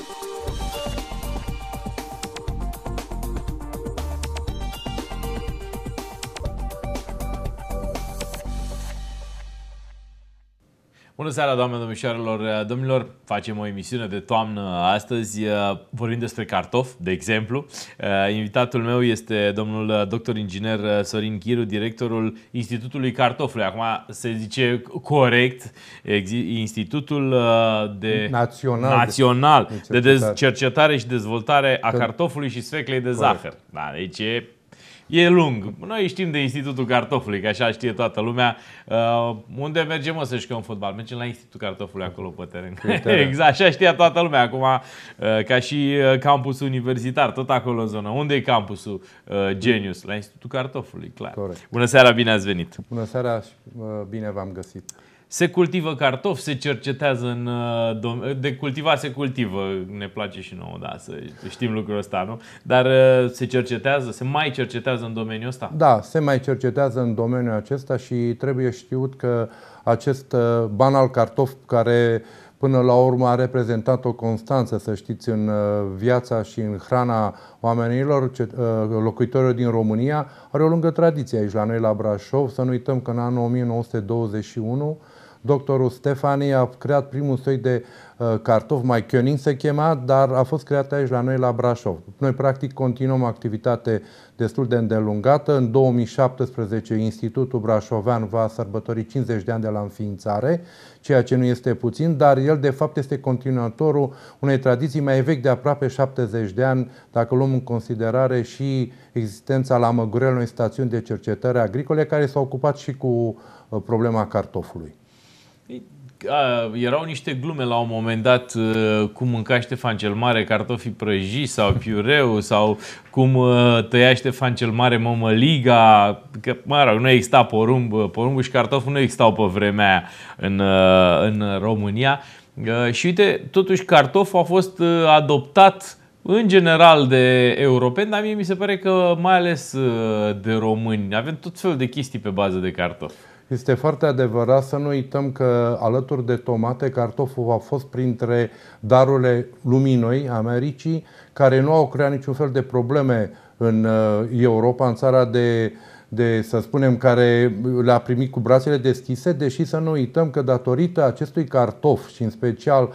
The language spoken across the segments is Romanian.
thank you Bună seara, doamne, domnișoarelor, eh, domnilor! Facem o emisiune de toamnă astăzi. Eh, Vorbim despre cartof, de exemplu. Eh, invitatul meu este domnul doctor inginer Sorin Chiru, directorul Institutului Cartofului. Acum se zice corect Institutul de Național, Național de, de, cercetare. de Cercetare și Dezvoltare a Cartofului și Sfeclei de Zahăr. Da, deci e e lung. Noi știm de Institutul Cartofului, că așa știe toată lumea. Uh, unde mergem mă să jucăm fotbal? Mergem la Institutul Cartofului acolo pe teren. exact, așa știa toată lumea acum, uh, ca și uh, campusul universitar, tot acolo în zonă. Unde e campusul uh, Genius? La Institutul Cartofului, clar. Corect. Bună seara, bine ați venit! Bună seara și uh, bine v-am găsit! se cultivă cartofi, se cercetează în... Uh, uh, de cultiva se cultivă, ne place și nouă, da, să știm lucrul ăsta, nu? Dar uh, se cercetează, se mai cercetează în domeniul ăsta? Da, se mai cercetează în domeniul acesta și trebuie știut că acest banal cartof care până la urmă a reprezentat o constanță, să știți, în viața și în hrana oamenilor, locuitorilor din România, are o lungă tradiție aici la noi la Brașov. Să nu uităm că în anul 1921 Doctorul Stefani a creat primul soi de uh, cartof, mai König se chema, dar a fost creat aici la noi la Brașov. Noi practic continuăm activitate destul de îndelungată. În 2017 Institutul Brașovean va sărbători 50 de ani de la înființare, ceea ce nu este puțin, dar el de fapt este continuatorul unei tradiții mai vechi de aproape 70 de ani, dacă luăm în considerare și existența la Măgurel unei stațiuni de cercetare agricole care s-a ocupat și cu uh, problema cartofului erau niște glume la un moment dat uh, cum mânca Ștefan cel Mare cartofii prăjiți sau piureu sau cum uh, tăia Ștefan cel Mare mămăliga, că mă rog, nu exista porumb, uh, porumbul și cartoful nu existau pe vremea aia în, în România. Și uite, totuși cartoful a fost adoptat în general de europeni, dar mie mi se pare că mai ales de români. Avem tot felul de chestii pe bază de cartofi. Este foarte adevărat să nu uităm că alături de tomate, cartoful a fost printre darurile lumii noi, Americii, care nu au creat niciun fel de probleme în uh, Europa, în țara de de, să spunem, care le-a primit cu brațele deschise, deși să nu uităm că datorită acestui cartof și în special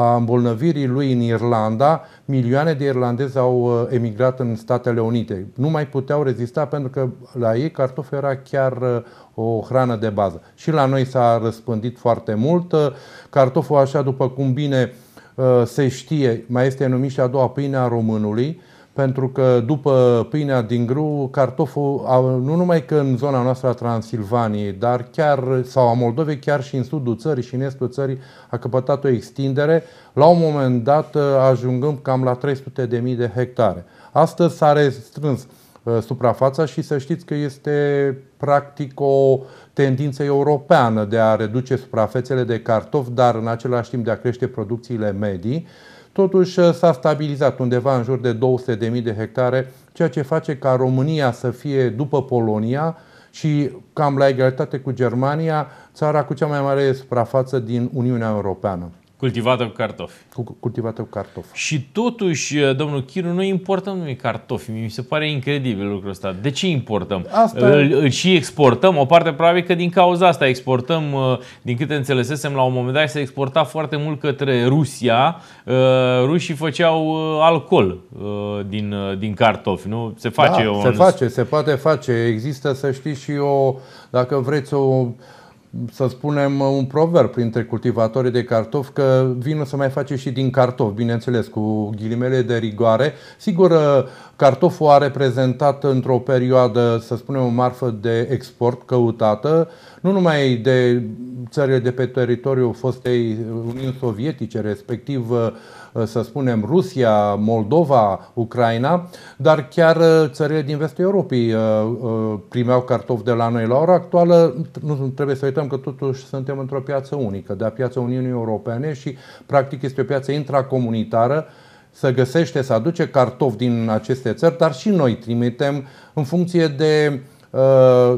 a îmbolnăvirii lui în Irlanda, milioane de irlandezi au uh, emigrat în Statele Unite. Nu mai puteau rezista pentru că la ei cartoful era chiar uh, o hrană de bază. Și la noi s-a răspândit foarte mult. Uh, cartoful, așa după cum bine se știe, mai este numit și a doua pâine a românului pentru că după pâinea din grâu, cartoful, nu numai că în zona noastră a Transilvaniei, dar chiar sau a Moldovei, chiar și în sudul țării și în estul țării, a căpătat o extindere, la un moment dat uh, ajungând cam la 300.000 de hectare. Astăzi s-a restrâns uh, suprafața și să știți că este practic o tendință europeană de a reduce suprafețele de cartof, dar în același timp de a crește producțiile medii. Totuși s-a stabilizat undeva în jur de 200.000 de hectare, ceea ce face ca România să fie după Polonia și cam la egalitate cu Germania, țara cu cea mai mare suprafață din Uniunea Europeană. Cultivată cu cartofi. Cu, cultivată cu cartofi. Și totuși, uh, domnul Chiru, noi importăm noi cartofi. Mi se pare incredibil lucrul ăsta. De ce importăm? Asta... Îl, îl și exportăm. O parte probabil că din cauza asta exportăm, uh, din câte înțelesesem la un moment dat, se exporta foarte mult către Rusia. Uh, rușii făceau alcool din, din cartofi, nu? Se face da, se face, se poate face. Există, să știți, și o, dacă vreți, o să spunem, uh, un proverb printre cultivatorii de cartofi că vinul se mai face și din cartofi, bineînțeles, cu ghilimele de rigoare. Sigur, uh, Cartoful a reprezentat într-o perioadă, să spunem, o marfă de export căutată, nu numai de țările de pe teritoriul fostei Uniuni Sovietice, respectiv, uh, să spunem, Rusia, Moldova, Ucraina, dar chiar uh, țările din vestul Europei uh, primeau cartofi de la noi. La ora actuală, nu trebuie să uităm că totuși suntem într-o piață unică, de-a piața Uniunii Europene și, practic, este o piață intracomunitară să găsește, să aduce cartofi din aceste țări, dar și noi trimitem în funcție de uh,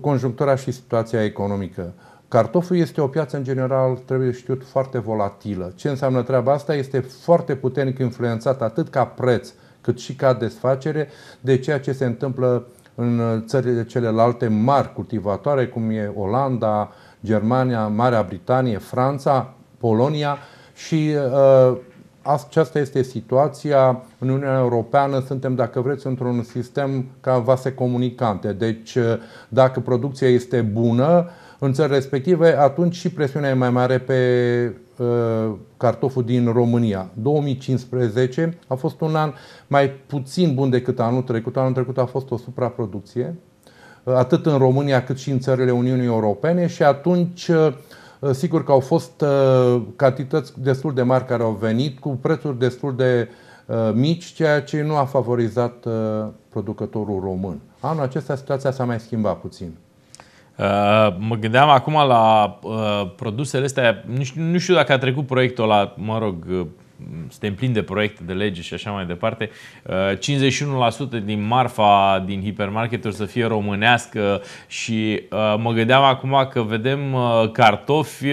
conjunctura și situația economică. Cartoful este o piață în general, trebuie știut, foarte volatilă. Ce înseamnă treaba asta? Este foarte puternic influențat atât ca preț cât și ca desfacere de ceea ce se întâmplă în țările celelalte mari cultivatoare, cum e Olanda, Germania, Marea Britanie, Franța, Polonia și uh, aceasta este situația în Uniunea Europeană. Suntem, dacă vreți, într-un sistem ca vase comunicante. Deci, eh, dacă producția este bună în țări respective, atunci și presiunea e mai mare pe eh, cartoful din România. 2015 a fost un an mai puțin bun decât anul trecut. Anul trecut a fost o supraproducție, eh, atât în România cât și în țările Uniunii Europene și atunci Eh, sigur că au fost eh, cantități destul de mari care au venit cu prețuri destul de eh, mici, ceea ce nu a favorizat producătorul român. Anul acesta situația s-a mai schimbat puțin. Uh, mă gândeam acum la uh, produsele astea, nu știu, nu știu dacă a trecut proiectul la, mă rog, suntem plini de proiecte de lege și așa mai departe, 51% uh, din marfa din hipermarketuri să fie românească și uh, mă gândeam acum că vedem uh, cartofi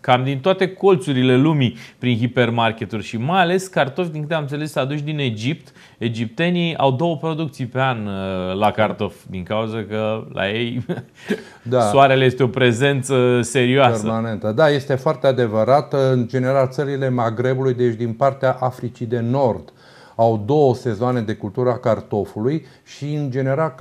Cam din toate colțurile lumii prin hipermarketuri și mai ales cartofi, din câte am înțeles, aduși din Egipt. Egiptenii au două producții pe an uh, la cartofi, din cauza că la ei da. soarele este o prezență serioasă. Permanentă. Da, este foarte adevărat. În general, țările Magrebului, deci din partea Africii de Nord, au două sezoane de cultura cartofului și, în general,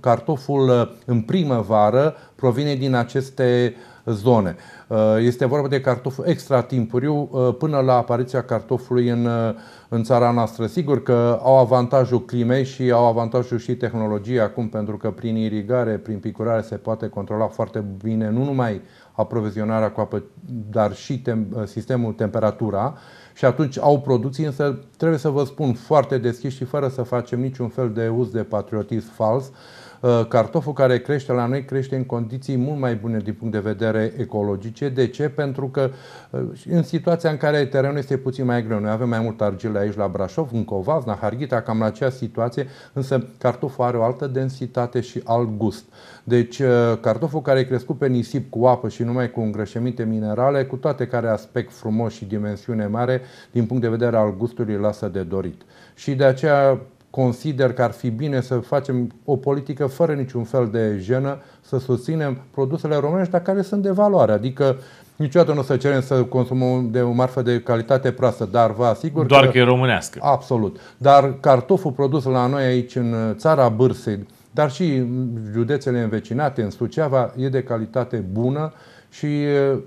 cartoful uh, în primăvară provine din aceste uh, zone. Uh, este vorba de cartof extra timpuriu uh, până la apariția cartofului în, uh, în țara noastră. Sigur că au avantajul climei și au avantajul și tehnologiei acum, pentru că prin irigare, prin picurare se poate controla foarte bine nu numai aprovizionarea cu apă, dar și tem- sistemul temperatura și atunci au producții, însă trebuie să vă spun foarte deschis și fără să facem niciun fel de uz de patriotism fals, uh, Uh, cartoful care crește la noi crește în condiții mult mai bune din punct de vedere ecologice. De ce? Pentru că uh, în situația în care terenul este puțin mai greu, noi avem mai mult argile aici la Brașov, în în Harghita, cam la aceeași situație, însă cartoful are o altă densitate și alt gust. Deci uh, cartoful care e crescut pe nisip cu apă și numai cu îngrășăminte minerale, cu toate care aspect frumos și dimensiune mare, din punct de vedere al gustului lasă de dorit. Și de aceea consider că ar fi bine să facem o politică fără niciun fel de jenă, să susținem produsele românești, dar care sunt de valoare. Adică Niciodată nu o să cerem să consumăm de o marfă de calitate proastă, dar vă asigur Doar că, că e românească. Absolut. Dar cartoful produs la noi aici în țara Bârsei, dar și județele învecinate, în Suceava, e de calitate bună și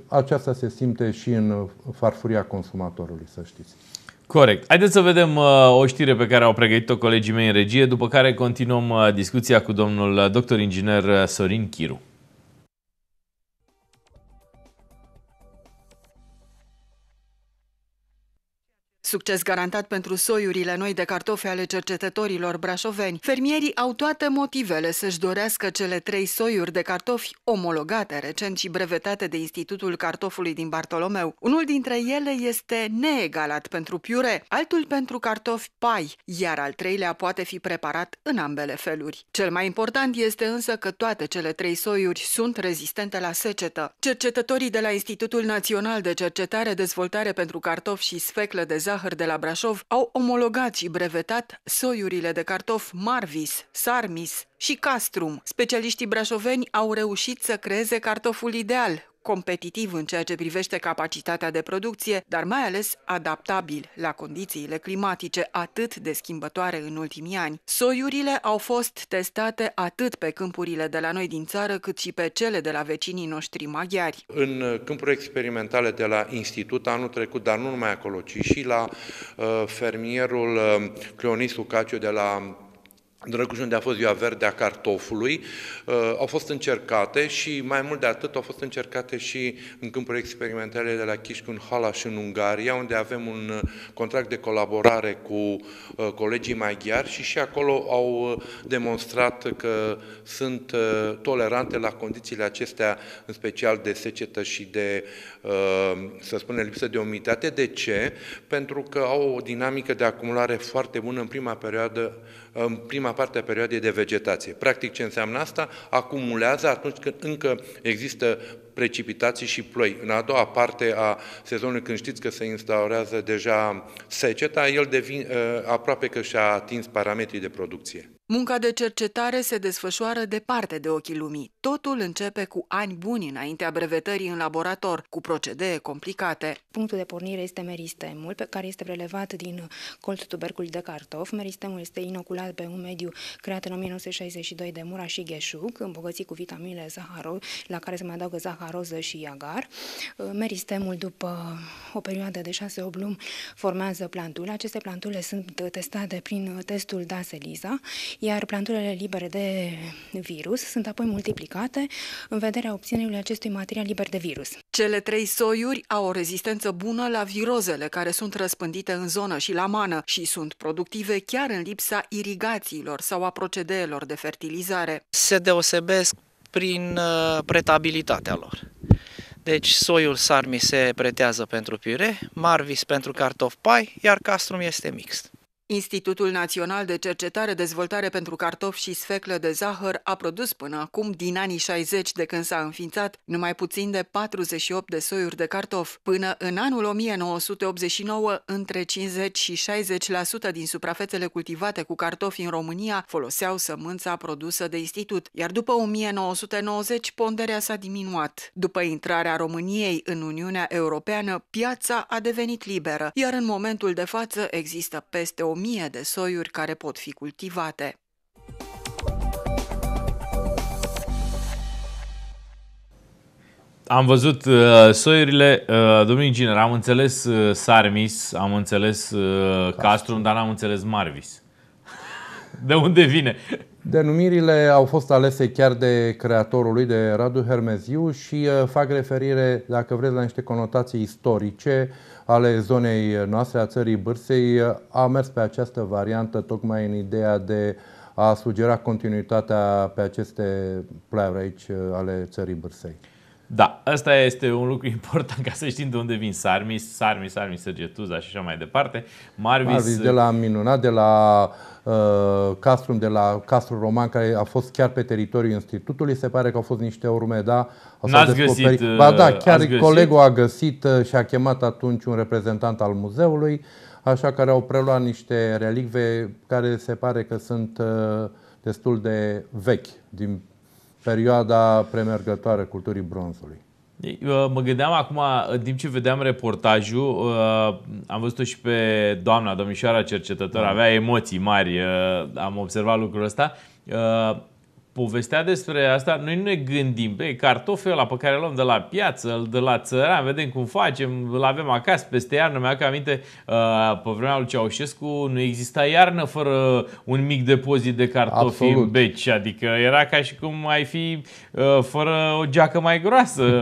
aceasta se simte și în farfuria consumatorului, să știți. Corect. Haideți să vedem uh, o știre pe care au pregătit-o colegii mei în regie, după care continuăm uh, discuția cu domnul uh, doctor inginer Sorin Chiru. Succes garantat pentru soiurile noi de cartofi ale cercetătorilor brașoveni. Fermierii au toate motivele să-și dorească cele trei soiuri de cartofi omologate recent și brevetate de Institutul Cartofului din Bartolomeu. Unul dintre ele este neegalat pentru piure, altul pentru cartofi pai, iar al treilea poate fi preparat în ambele feluri. Cel mai important este însă că toate cele trei soiuri sunt rezistente la secetă. Cercetătorii de la Institutul Național de Cercetare, Dezvoltare pentru Cartofi și Sfeclă de Zahăr zahăr de la Brașov au omologat și brevetat soiurile de cartof Marvis, Sarmis și Castrum. Specialiștii brașoveni au reușit să creeze cartoful ideal, competitiv în ceea ce privește capacitatea de producție, dar mai ales adaptabil la condițiile climatice atât de schimbătoare în ultimii ani. Soiurile au fost testate atât pe câmpurile de la noi din țară, cât și pe cele de la vecinii noștri maghiari. În uh, câmpuri experimentale de la institut anul trecut, dar nu numai acolo, ci și la uh, fermierul uh, Cleonis Lucaciu de la Drăguș, unde a fost ziua verde a cartofului, uh, au fost încercate și mai mult de atât au fost încercate și în câmpuri experimentale de la Chișcu în și în Ungaria, unde avem un uh, contract de colaborare cu uh, colegii maghiari și și acolo au uh, demonstrat că sunt uh, tolerante la condițiile acestea, în special de secetă și de, uh, să spunem, lipsă de umiditate. De ce? Pentru că au o dinamică de acumulare foarte bună în prima perioadă, în prima prima parte a perioadei de vegetație. Practic ce înseamnă asta? Acumulează atunci când încă există precipitații și ploi. În a doua parte a sezonului, când știți că se instaurează deja seceta, el devine, ă, aproape că și-a atins parametrii de producție. Munca de cercetare se desfășoară departe de ochii lumii. Totul începe cu ani buni înaintea brevetării în laborator, cu procedee complicate. Punctul de pornire este meristemul, pe care este prelevat din colțul tubercului de cartof. Meristemul este inoculat pe un mediu creat în 1962 de Mura și Gheșuc, îmbogățit cu vitamine zaharo, la care se mai adaugă zaharoză și agar. Meristemul, după o perioadă de 6-8 luni, formează plantule. Aceste plantule sunt testate prin testul Daseliza iar planturile libere de virus sunt apoi multiplicate în vederea obținerii acestui material liber de virus. Cele trei soiuri au o rezistență bună la virozele care sunt răspândite în zonă și la mană și sunt productive chiar în lipsa irigațiilor sau a procedeelor de fertilizare. Se deosebesc prin uh, pretabilitatea lor. Deci soiul sarmi se pretează pentru piure, marvis pentru cartof pai, iar castrum este mixt. Institutul Național de Cercetare Dezvoltare pentru Cartofi și Sfeclă de Zahăr a produs până acum, din anii 60 de când s-a înființat, numai puțin de 48 de soiuri de cartofi. Până în anul 1989, între 50 și 60% din suprafețele cultivate cu cartofi în România foloseau sămânța produsă de institut, iar după 1990 ponderea s-a diminuat. După intrarea României în Uniunea Europeană, piața a devenit liberă, iar în momentul de față există peste 1000 mie de soiuri care pot fi cultivate. Am văzut uh, soiurile, uh, domnul inginer, am înțeles uh, Sarmis, am înțeles uh, Castrum, dar n-am înțeles Marvis. De unde vine? Denumirile au fost alese chiar de creatorul lui, de Radu Hermeziu și uh, fac referire, dacă vreți, la niște conotații istorice ale zonei noastre, a țării Bârsei. A mers pe această variantă tocmai în ideea de a sugera continuitatea pe aceste plaiuri aici uh, ale țării Bârsei. Da, asta este un lucru important ca să știm de unde vin Sarmis, Sarmis, Sarmis, Sărgetuza și așa mai departe. Marvis, Marvis de la Minunat, de la uh, Castrum, de la castrul Roman, care a fost chiar pe teritoriul institutului, se pare că au fost niște urme, da? N-ați găsit, ba da, uh, chiar găsit? colegul a găsit uh, și a chemat atunci un reprezentant al muzeului, așa care au preluat niște relicve care se pare că sunt uh, destul de vechi din perioada premergătoare culturii bronzului. Uh, mă gândeam acum, în timp ce vedeam reportajul, uh, am văzut-o și pe doamna, domnișoara cercetător, da. avea emoții mari, uh, am observat lucrul ăsta povestea despre asta, noi nu ne gândim, băi, cartoful ăla pe care îl luăm de la piață, îl de la țăran, vedem cum facem, îl avem acasă peste iarnă, mi am aminte, uh, pe vremea lui Ceaușescu nu exista iarnă fără un mic depozit de cartofi Absolut. în beci, adică era ca și cum ai fi uh, fără o geacă mai groasă.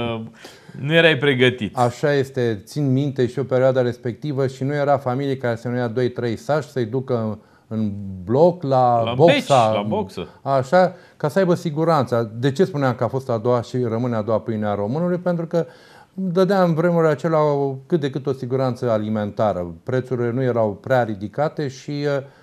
Nu erai pregătit. Așa este, țin minte și o perioada respectivă și nu era familie care să nu ia 2-3 sași să-i ducă în bloc, la, la boxa, beci, la boxă. așa, ca să aibă siguranța. De ce spuneam că a fost a doua și rămâne a doua pâine a românului? Pentru că dădea în vremurile acelea cât de cât o siguranță alimentară. Prețurile nu erau prea ridicate și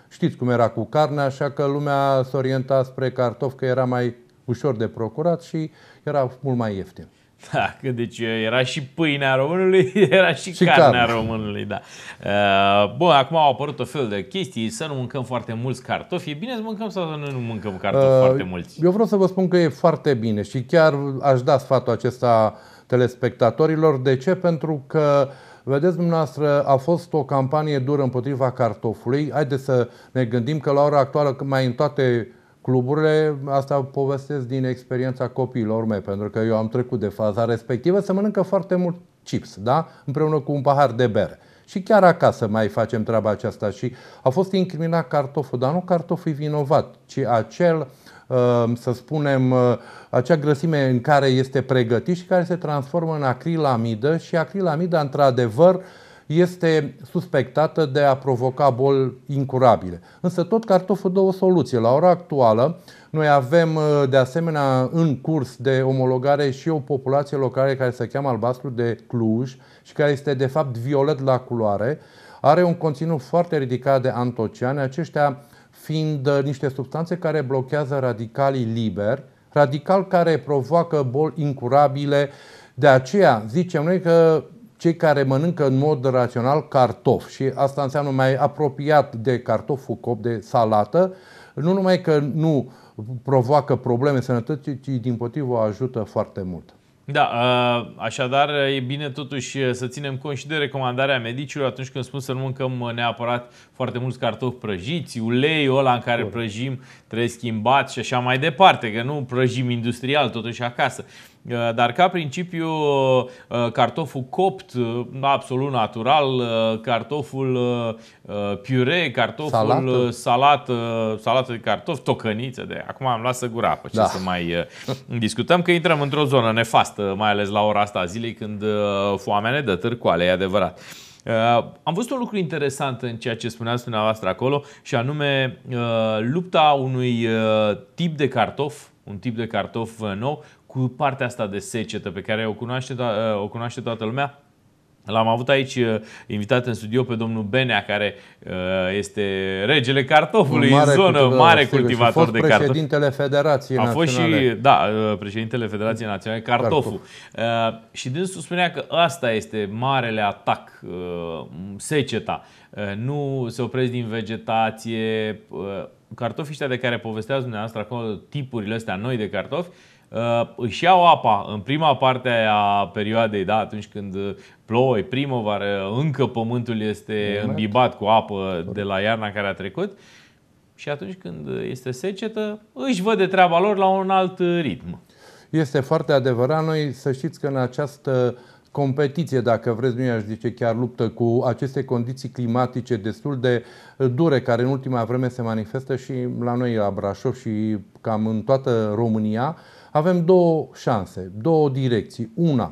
știți cum era cu carne, așa că lumea se orienta spre cartof, că era mai ușor de procurat și era mult mai ieftin. Da, deci uh, era și pâinea românului, era și, și carnea carne. românului, da. Uh, bun, acum au apărut o fel de chestii, să nu mâncăm foarte mulți cartofi. E bine să mâncăm sau să nu mâncăm cartofi uh, foarte mulți? Eu vreau să vă spun că e foarte bine și chiar aș da sfatul acesta telespectatorilor. De ce? Pentru că Vedeți dumneavoastră, a fost o campanie dură împotriva cartofului. Haideți să ne gândim că la ora actuală, mai în toate cluburile, asta povestesc din experiența copiilor mei, pentru că eu am trecut de faza respectivă, să mănâncă foarte mult chips, da? împreună cu un pahar de bere. Și chiar acasă mai facem treaba aceasta și a fost incriminat cartoful, dar nu cartoful e vinovat, ci acel, uh, să spunem, uh, acea grăsime în care este pregătit și care se transformă în acrilamidă și acrilamida, într-adevăr, este suspectată de a provoca boli incurabile. Însă tot cartoful dă o soluție. La ora actuală, noi avem uh, de asemenea în curs de omologare și o populație locală care se cheamă albastru de Cluj și care este de fapt violet la culoare. Are un conținut foarte ridicat de antociane, aceștia fiind uh, niște substanțe care blochează radicalii liberi, radical care provoacă boli incurabile. De aceea zicem noi că cei care mănâncă în mod rațional cartof și asta înseamnă mai apropiat de cartof cop de salată, nu numai că nu provoacă probleme sănătății, ci din potrivă ajută foarte mult. Da, ă, așadar e bine totuși ă, să ținem cont și de recomandarea medicilor atunci când spun să nu mâncăm neapărat foarte mulți cartofi prăjiți, uleiul ăla în care prăjim trebuie schimbat și așa mai departe, că nu prăjim industrial totuși acasă. Uh, dar ca principiu, uh, uh, cartoful copt, absolut natural, cartoful piure, cartoful salată, salată, salată de cartof, tocăniță. De... Acum am lasă gura apă, ce da. să mai discutăm, că intrăm într-o zonă nefastă, mai ales la ora asta a zilei, când foamea ne dă târcoale, e adevărat. Uh, am văzut un lucru interesant în ceea ce spuneați dumneavoastră acolo și anume uh, lupta unui uh, tip de cartof, un tip de cartof nou, cu partea asta de secetă pe care o cunoaște, uh, o cunoaște toată lumea. L-am avut aici uh, invitat în studio pe domnul Benea, care uh, este regele cartofului mare în zonă, cultivator, mare cultivator fost de cartofi. președintele Federației A fost și, da, președintele Federației Naționale Cartoful. Cartof. Și dânsul spunea că asta este marele atac, seceta. Nu se opresc din vegetație. Cartofii de care povestează dumneavoastră acolo, tipurile astea noi de cartofi, Uh, își iau apa în prima parte a perioadei, da, atunci când uh, plouă, e primăvară, încă pământul este exact. îmbibat cu apă de la iarna care a trecut și atunci când este secetă, își văd de treaba lor la un alt uh, ritm. Este foarte adevărat. Noi să știți că în această competiție, dacă vreți, nu i-aș zice chiar luptă cu aceste condiții climatice destul de dure, care în ultima vreme se manifestă și la noi la Brașov și cam în toată România, uh, avem două șanse, două direcții. Una,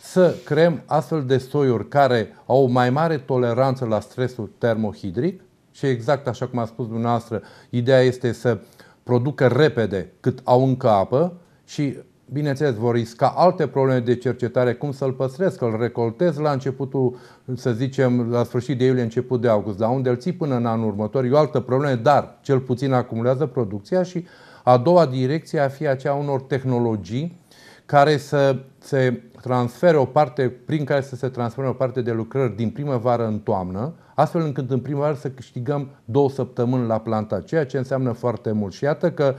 să creăm astfel de soiuri care au mai mare toleranță la stresul termohidric și exact așa cum a spus dumneavoastră, ideea este să producă repede cât au încă apă și bineînțeles, vor risca alte probleme de cercetare, cum să-l păstrez, că îl recoltez la începutul, să zicem, la sfârșit de iulie, început de august, dar unde îl ții până în anul următor, e o altă problemă, dar cel puțin acumulează producția și a doua direcție a fi aceea unor tehnologii care să se transfere o parte, prin care să se transfere o parte de lucrări din primăvară în toamnă, astfel încât în primăvară să câștigăm două săptămâni la planta, ceea ce înseamnă foarte mult. Și iată că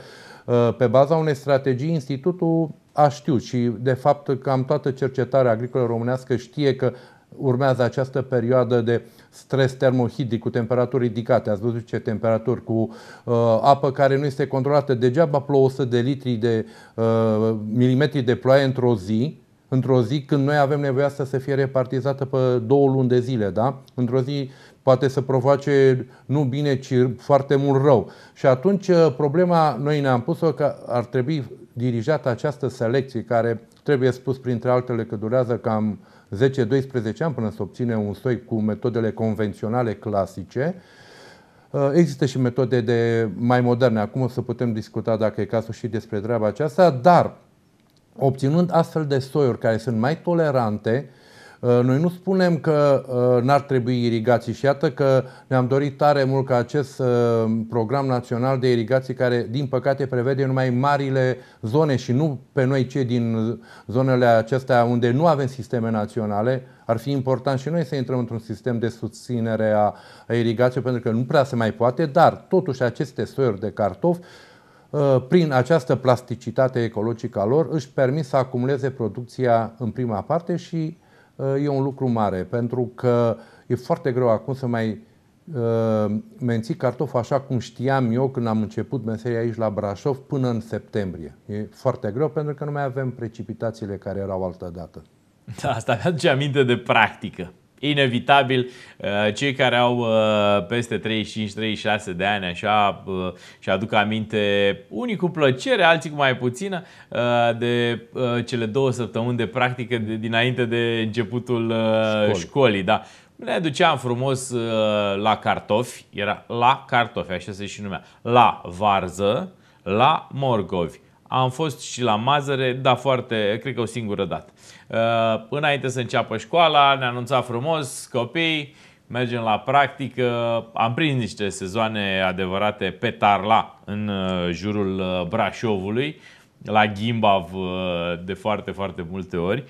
ă, pe baza unei strategii, Institutul a știut și de fapt cam toată cercetarea agricolă românească știe că urmează această perioadă de stres termohidic cu temperaturi ridicate, ați văzut ce temperaturi, cu uh, apă care nu este controlată, degeaba plouă 100 de litri de uh, milimetri de ploaie într-o zi, într-o zi când noi avem nevoie să se fie repartizată pe două luni de zile, da? Într-o zi poate să provoace nu bine, ci foarte mult rău. Și atunci uh, problema noi ne-am pus-o că ar trebui dirijată această selecție care trebuie spus printre altele că durează cam 10-12 ani până să obține un soi cu metodele convenționale clasice. Uh, există și metode de mai moderne. Acum o să putem discuta dacă e cazul și despre treaba aceasta, dar obținând astfel de soiuri care sunt mai tolerante, Uh, noi nu spunem că uh, n-ar trebui irigații și iată că ne-am dorit tare mult ca acest uh, program național de irigații care din păcate prevede numai marile zone și nu pe noi cei din zonele acestea unde nu avem sisteme naționale, ar fi important și noi să intrăm într-un sistem de susținere a irigației pentru că nu prea se mai poate, dar totuși aceste soiuri de cartofi prin această plasticitate ecologică a lor, își permit să acumuleze producția în prima parte și e un lucru mare, pentru că e foarte greu acum să mai uh, menții cartoful așa cum știam eu când am început meseria aici la Brașov până în septembrie. E foarte greu pentru că nu mai avem precipitațiile care erau altă dată. Da, asta mi-aduce aminte de practică inevitabil, uh, cei care au uh, peste 35-36 de ani așa uh, și aduc aminte, unii cu plăcere, alții cu mai puțină, de cele două săptămâni de practică de, dinainte de începutul școli, școlii da. Ne duceam frumos la cartofi, era la cartofi, așa se și numea, la varză, la morcovi. Am fost și la Mazăre, da, foarte, cred că o singură dată. Uh, înainte să înceapă școala, ne anunța frumos, copii, mergem la practică. Am prins niște sezoane adevărate pe Tarla, în uh, jurul uh, Brașovului, la Gimbav de foarte, foarte multe ori.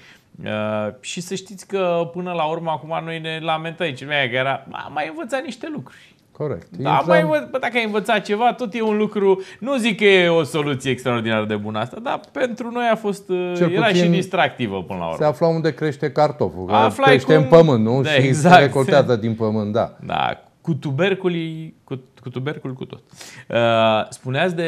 și să știți că până la urmă acum noi ne lamentăm aici. Lumea că era, mai învățat niște lucruri. Corect. Da, intram... mai păi, bă, dacă ai învățat ceva, tot e un lucru, nu zic că e o soluție extraordinar de bună asta, dar pentru noi a fost, Cel uh, era și distractivă până la urmă. Se afla unde crește cartoful, că crește cum... în pământ, nu? Da, și exact. se recoltează din pământ, da. Da, cu tuberculii, cu cu tubercul, cu tot. Uh, spuneați de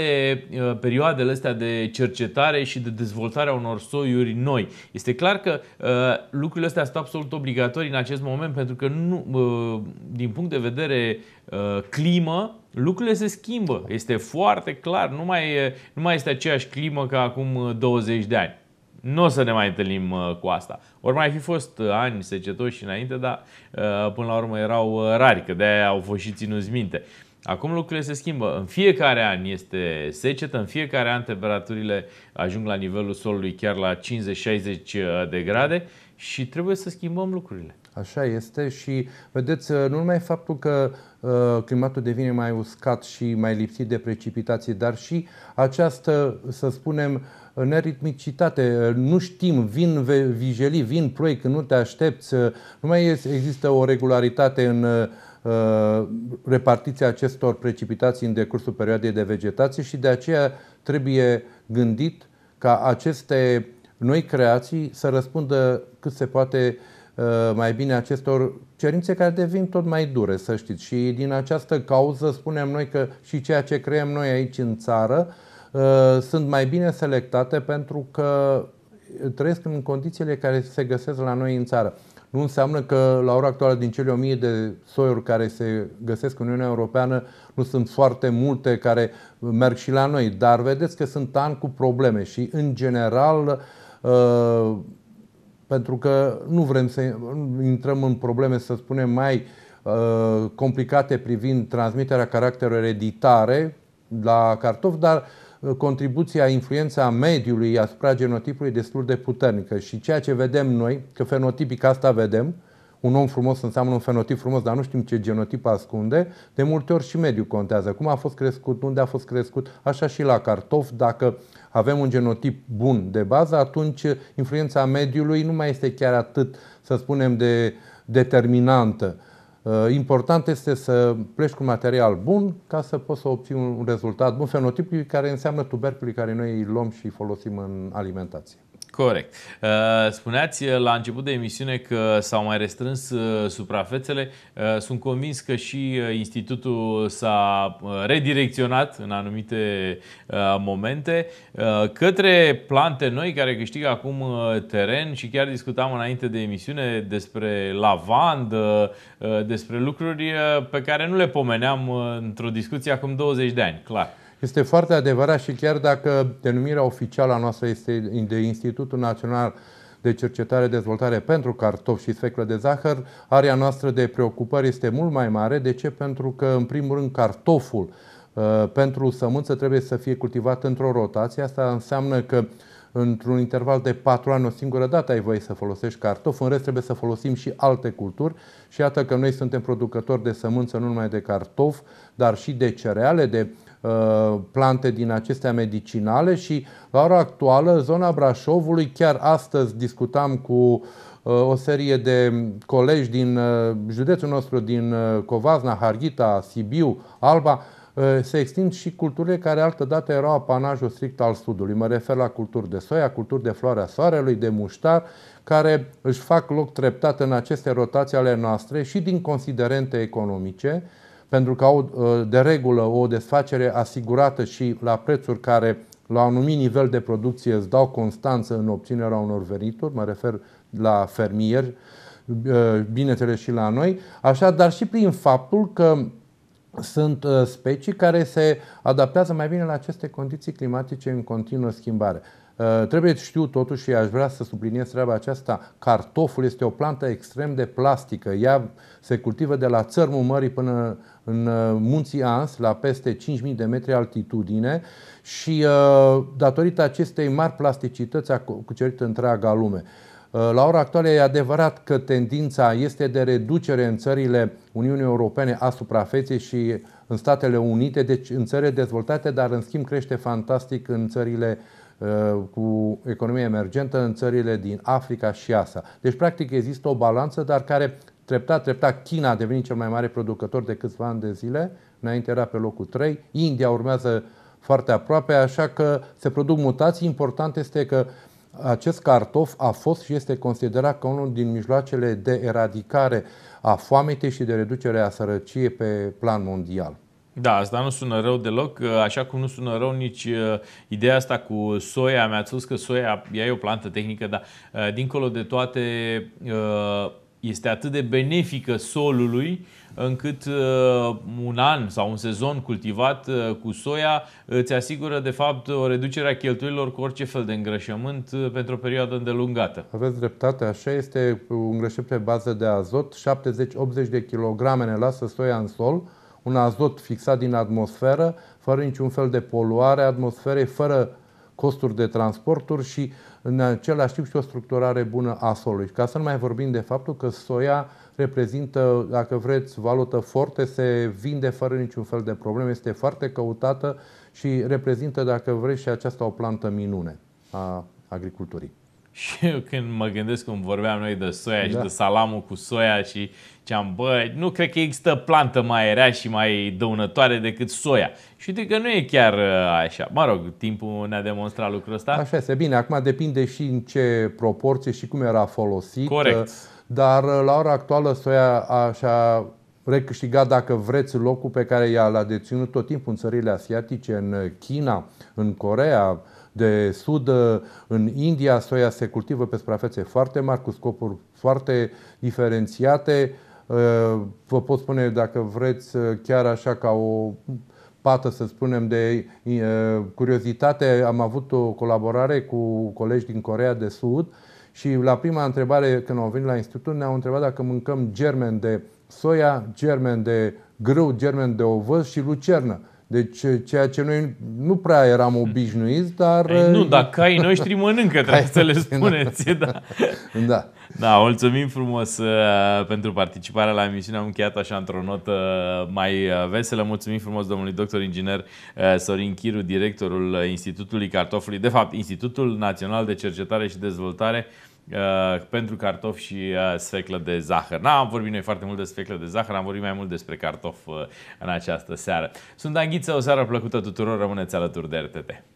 uh, perioadele astea de cercetare și de dezvoltare a unor soiuri noi. Este clar că uh, lucrurile astea sunt absolut obligatorii în acest moment pentru că, nu, din punct de vedere climă, lucrurile se schimbă. Este foarte clar, nu mai, nu mai este aceeași climă ca acum 20 de ani nu o să ne mai întâlnim cu asta. Ori mai fi fost ani secetoși și înainte, dar până la urmă erau rari, că de-aia au fost și ținuți minte. Acum lucrurile se schimbă. În fiecare an este secetă, în fiecare an temperaturile ajung la nivelul solului chiar la 50-60 uh, de grade și trebuie să schimbăm lucrurile. Așa este și vedeți, uh, nu numai faptul că uh, climatul devine mai uscat și mai lipsit de precipitații, dar și această, să spunem, neritmicitate. Nu știm, vin vijelii, vin ploi când nu te aștepți, uh, nu mai există o regularitate în uh, Uh, repartiția acestor precipitații în decursul perioadei de vegetație și de aceea trebuie gândit ca aceste noi creații să răspundă cât se poate uh, mai bine acestor cerințe care devin tot mai dure, să știți. Și din această cauză spunem noi că și ceea ce creăm noi aici în țară uh, sunt mai bine selectate pentru că trăiesc în condițiile care se găsesc la noi în țară nu înseamnă că la ora actuală din cele 1000 de soiuri care se găsesc în Uniunea Europeană nu sunt foarte multe care merg și la noi, dar vedeți că sunt ani cu probleme și în general uh, pentru că nu vrem să intrăm în probleme, să spunem, mai uh, complicate privind transmiterea caracterului ereditare la cartofi, dar uh, contribuția, influența mediului asupra genotipului destul de puternică și ceea ce vedem noi, că fenotipic asta vedem, un om frumos înseamnă un fenotip frumos, dar nu știm ce genotip ascunde, de multe ori și mediul contează. Cum a fost crescut, unde a fost crescut, așa și la cartof. Dacă avem un genotip bun de bază, atunci influența mediului nu mai este chiar atât, să spunem, de determinantă. Uh, important este să pleci cu material bun ca să poți să obții un rezultat bun, fenotipul care înseamnă tuberculii care noi îi luăm și îi folosim în alimentație. Corect. Uh, spuneați uh, la început de emisiune că s-au mai restrâns uh, suprafețele. Sunt convins că și institutul s-a redirecționat în anumite momente către plante noi care câștigă acum teren și chiar discutam înainte de emisiune despre lavandă, despre lucruri pe care nu le pomeneam într-o discuție acum 20 de ani, clar. Este foarte adevărat și chiar dacă denumirea oficială a noastră este de Institutul Național de Cercetare Dezvoltare pentru cartofi și Sfeclă de Zahăr, area noastră de preocupări este mult mai mare. De ce? Pentru că, în primul rând, cartoful uh, pentru sămânță trebuie să fie cultivat într-o rotație. Asta înseamnă că într-un interval de 4 ani, o singură dată ai voie să folosești cartof, în rest trebuie să folosim și alte culturi și iată că noi suntem producători de sămânță nu numai de cartof, dar și de cereale, de uh, Uh, plante din acestea medicinale și la ora actuală zona Brașovului, chiar astăzi discutam cu uh, o serie de colegi din uh, județul nostru, din Covazna, Harghita, Sibiu, Alba, se extind și culturile care altădată erau apanajul strict al Sudului. Mă refer la culturi de soia, culturi de floarea soarelui, de muștar, care își fac loc treptat în aceste rotații ale noastre și din considerente economice, pentru că au uh, de regulă o desfacere asigurată și la prețuri care la un anumit nivel de producție îți dau constanță în obținerea unor venituri, mă refer la fermieri, uh, bineînțeles și la noi, așa, dar și prin faptul că sunt uh, specii care se adaptează mai bine la aceste condiții climatice în continuă schimbare. Uh, trebuie știu totuși și aș vrea să subliniez treaba aceasta, cartoful este o plantă extrem de plastică. Ea se cultivă de la țărmul mării până în uh, munții Ans, la peste 5.000 de metri altitudine și datorită acestei mari plasticități a cucerit întreaga lume. Uh, la ora actuală e adevărat că tendința este de reducere în țările Uniunii Europene a suprafeței și în Statele Unite, deci în țările dezvoltate, dar în schimb crește fantastic în țările uh, cu economie emergentă în țările din Africa și Asia. Deci, practic, există o balanță, dar care treptat, treptat, China a devenit cel mai mare producător de câțiva ani de zile, înainte era pe locul 3, India urmează foarte aproape, așa că se produc mutații. Important este că uh, acest cartof a fost și este considerat ca unul din mijloacele de eradicare a foametei și de reducere a sărăciei pe plan mondial. Da, asta nu sună rău deloc, așa cum nu sună rău nici uh, ideea asta cu soia. Mi-ați spus că soia ea e o plantă tehnică, dar uh, dincolo de toate uh, este atât de benefică solului încât uh, un an sau un sezon cultivat uh, cu soia îți asigură de fapt o reducere a cheltuielor cu orice fel de îngrășământ uh, pentru o perioadă îndelungată. Aveți dreptate, așa este îngrășământ pe bază de azot, 70-80 de kilograme ne lasă soia în sol, un azot fixat din atmosferă, fără niciun fel de poluare atmosferei, fără costuri de transporturi și uh, în același timp și o structurare bună a solului. Ca să nu mai vorbim de faptul că soia reprezintă, dacă vreți, valută forte, se vinde fără niciun fel de probleme, este foarte căutată și reprezintă, dacă vreți, și aceasta o plantă minune a agriculturii. Și eu când mă gândesc cum vorbeam noi de soia da. și de salamul cu soia și ceam, bă, nu cred că există plantă mai rea și mai dăunătoare decât soia. Și uite că nu e chiar uh, așa. Mă rog, timpul ne-a demonstrat lucrul ăsta. Așa este. Bine, acum depinde și în ce proporție și cum era folosit. Corect. Uh, dar uh, la ora actuală soia așa recâștigat, dacă vreți, locul pe care i l-a deținut tot timpul în țările asiatice, în China, în Corea, de sud, uh, în India soia se cultivă pe suprafețe foarte mari, cu scopuri foarte diferențiate. Uh, vă pot spune, dacă vreți, uh, chiar așa ca o pată, să spunem, de curiozitate, am avut o colaborare cu colegi din Corea de Sud și la prima întrebare, când au venit la institut, ne-au întrebat dacă mâncăm germen de soia, germen de grâu, germen de ovăz și lucernă. Deci ceea ce noi nu prea eram hmm. obișnuiți, dar... Ei, nu, uh, dar caii noștri mănâncă, trebuie să le spuneți. Da. da. Da, mulțumim frumos uh, pentru participarea la emisiune. Am încheiat așa într-o notă mai uh, veselă. Mulțumim frumos domnului doctor inginer Sorin Chiru, directorul Institutului Cartofului, de fapt Institutul Național de Cercetare și Dezvoltare Uh, pentru cartofi și uh, sfeclă de zahăr. N-am vorbit noi foarte mult de sfeclă de zahăr, am vorbit mai mult despre cartof uh, în această seară. Sunt Anghiță, o seară plăcută tuturor, rămâneți alături de RTT.